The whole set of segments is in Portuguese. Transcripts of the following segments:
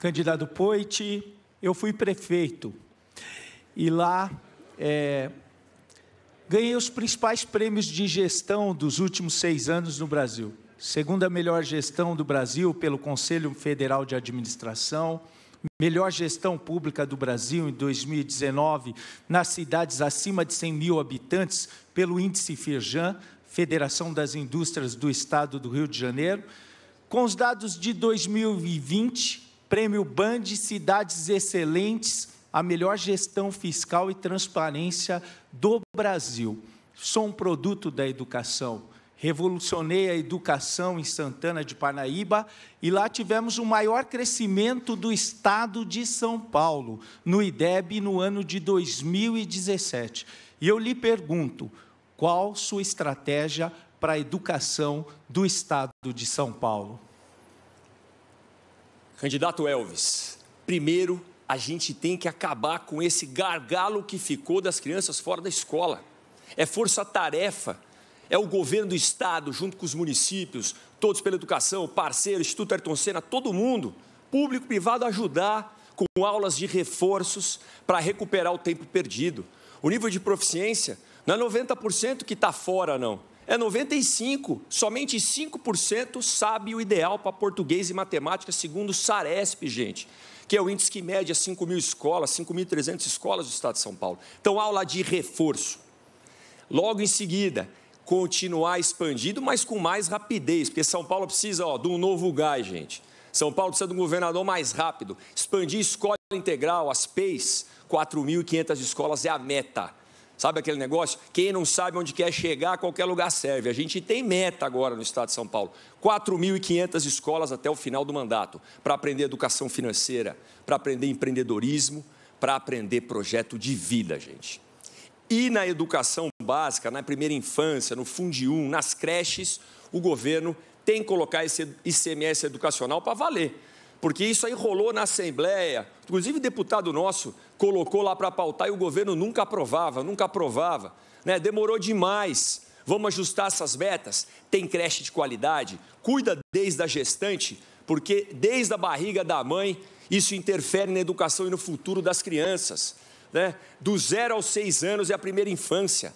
candidato Poit, eu fui prefeito. E lá é, ganhei os principais prêmios de gestão dos últimos seis anos no Brasil. Segunda melhor gestão do Brasil pelo Conselho Federal de Administração, melhor gestão pública do Brasil em 2019 nas cidades acima de 100 mil habitantes pelo índice Firjan, Federação das Indústrias do Estado do Rio de Janeiro. Com os dados de 2020, Prêmio Band Cidades Excelentes, a melhor gestão fiscal e transparência do Brasil. Sou um produto da educação. Revolucionei a educação em Santana de Parnaíba e lá tivemos o maior crescimento do estado de São Paulo, no IDEB, no ano de 2017. E eu lhe pergunto: qual sua estratégia para a educação do estado de São Paulo? Candidato Elvis, primeiro a gente tem que acabar com esse gargalo que ficou das crianças fora da escola. É força-tarefa, é o governo do estado, junto com os municípios, todos pela educação, parceiros, Instituto Ayrton Senna, todo mundo, público, privado, ajudar com aulas de reforços para recuperar o tempo perdido. O nível de proficiência não é 90% que está fora, não é 95. Somente 5% sabe o ideal para português e matemática, segundo o Saresp, gente, que é o índice que mede as 5 mil escolas, 5.300 escolas do estado de São Paulo. Então, aula de reforço. Logo em seguida, continuar expandido, mas com mais rapidez, porque São Paulo precisa ó, de um novo gás, gente. São Paulo precisa de um governador mais rápido. Expandir escola integral, as PEIs, 4.500 escolas é a meta. Sabe aquele negócio? Quem não sabe onde quer chegar, qualquer lugar serve. A gente tem meta agora no estado de São Paulo: 4.500 escolas até o final do mandato para aprender educação financeira, para aprender empreendedorismo, para aprender projeto de vida, gente. E na educação básica, na primeira infância, no Fundium, nas creches, o governo tem que colocar esse ICMS educacional para valer porque isso aí rolou na Assembleia, inclusive deputado nosso colocou lá para pautar e o governo nunca aprovava, nunca aprovava, né? demorou demais. Vamos ajustar essas metas? Tem creche de qualidade? Cuida desde a gestante, porque desde a barriga da mãe isso interfere na educação e no futuro das crianças. Né? Do zero aos seis anos é a primeira infância.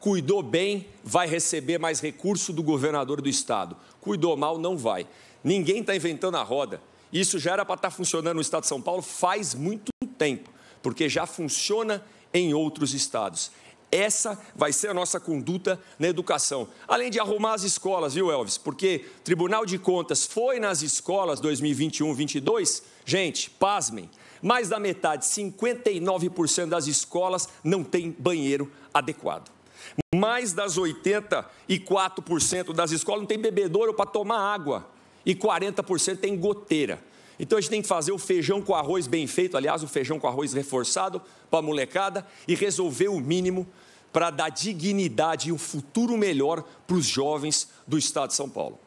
Cuidou bem, vai receber mais recurso do governador do estado. Cuidou mal, não vai. Ninguém está inventando a roda. Isso já era para estar tá funcionando no estado de São Paulo faz muito tempo, porque já funciona em outros estados. Essa vai ser a nossa conduta na educação. Além de arrumar as escolas, viu, Elvis? Porque Tribunal de Contas foi nas escolas 2021-22. Gente, pasmem, mais da metade, 59% das escolas não tem banheiro adequado. Mais das 84% das escolas não tem bebedouro para tomar água e 40% tem goteira. Então a gente tem que fazer o feijão com arroz bem feito, aliás, o feijão com arroz reforçado para a molecada e resolver o mínimo para dar dignidade e um futuro melhor para os jovens do estado de São Paulo.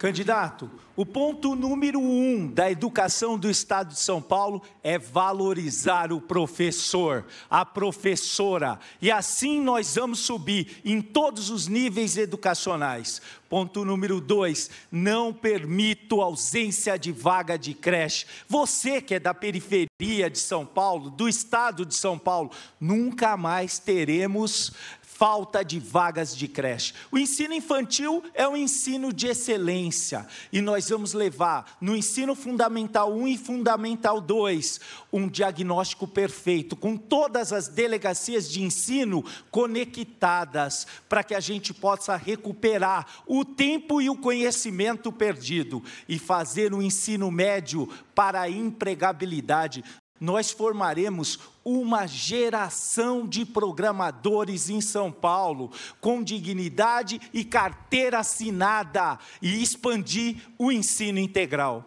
Candidato, o ponto número um da educação do Estado de São Paulo é valorizar o professor, a professora. E assim nós vamos subir em todos os níveis educacionais. Ponto número dois: não permito ausência de vaga de creche. Você que é da periferia de São Paulo, do estado de São Paulo, nunca mais teremos falta de vagas de creche. O ensino infantil é um ensino de excelência e nós vamos levar no ensino fundamental 1 e fundamental 2 um diagnóstico perfeito com todas as delegacias de ensino conectadas para que a gente possa recuperar o tempo e o conhecimento perdido e fazer o ensino médio para a empregabilidade nós formaremos uma geração de programadores em São Paulo, com dignidade e carteira assinada, e expandir o ensino integral.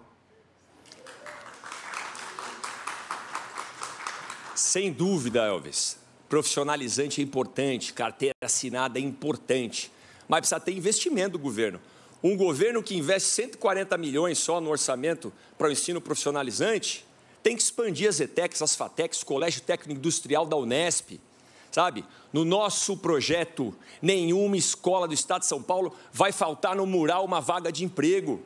Sem dúvida, Elvis. Profissionalizante é importante, carteira assinada é importante, mas precisa ter investimento do governo. Um governo que investe 140 milhões só no orçamento para o ensino profissionalizante, tem que expandir as ETECs, as FATECs, Colégio Técnico Industrial da Unesp, sabe? No nosso projeto, nenhuma escola do Estado de São Paulo vai faltar no mural uma vaga de emprego,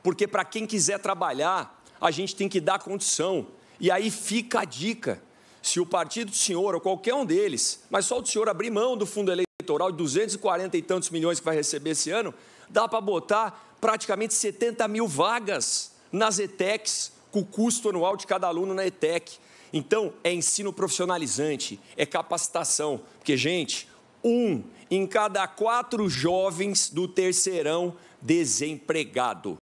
porque para quem quiser trabalhar, a gente tem que dar condição. E aí fica a dica: se o partido do senhor ou qualquer um deles, mas só o senhor abrir mão do fundo eleitoral de 240 e tantos milhões que vai receber esse ano, dá para botar praticamente 70 mil vagas nas ETECs com o custo anual de cada aluno na ETEC. Então, é ensino profissionalizante, é capacitação. Porque, gente, um em cada quatro jovens do terceirão desempregado.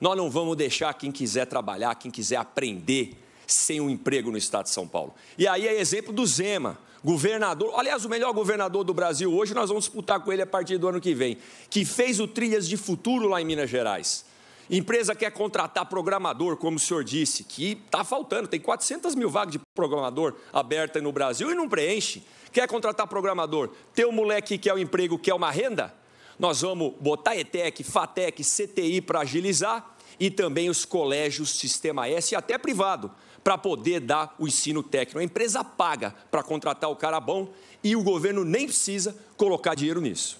Nós não vamos deixar quem quiser trabalhar, quem quiser aprender, sem um emprego no estado de São Paulo. E aí é exemplo do Zema, governador, aliás, o melhor governador do Brasil hoje, nós vamos disputar com ele a partir do ano que vem, que fez o Trilhas de Futuro lá em Minas Gerais. Empresa quer contratar programador, como o senhor disse, que está faltando, tem 400 mil vagas de programador aberta no Brasil e não preenche. Quer contratar programador? um moleque que quer é um emprego, quer é uma renda? Nós vamos botar ETEC, FATEC, CTI para agilizar e também os colégios Sistema S e até privado para poder dar o ensino técnico. A empresa paga para contratar o cara bom e o governo nem precisa colocar dinheiro nisso.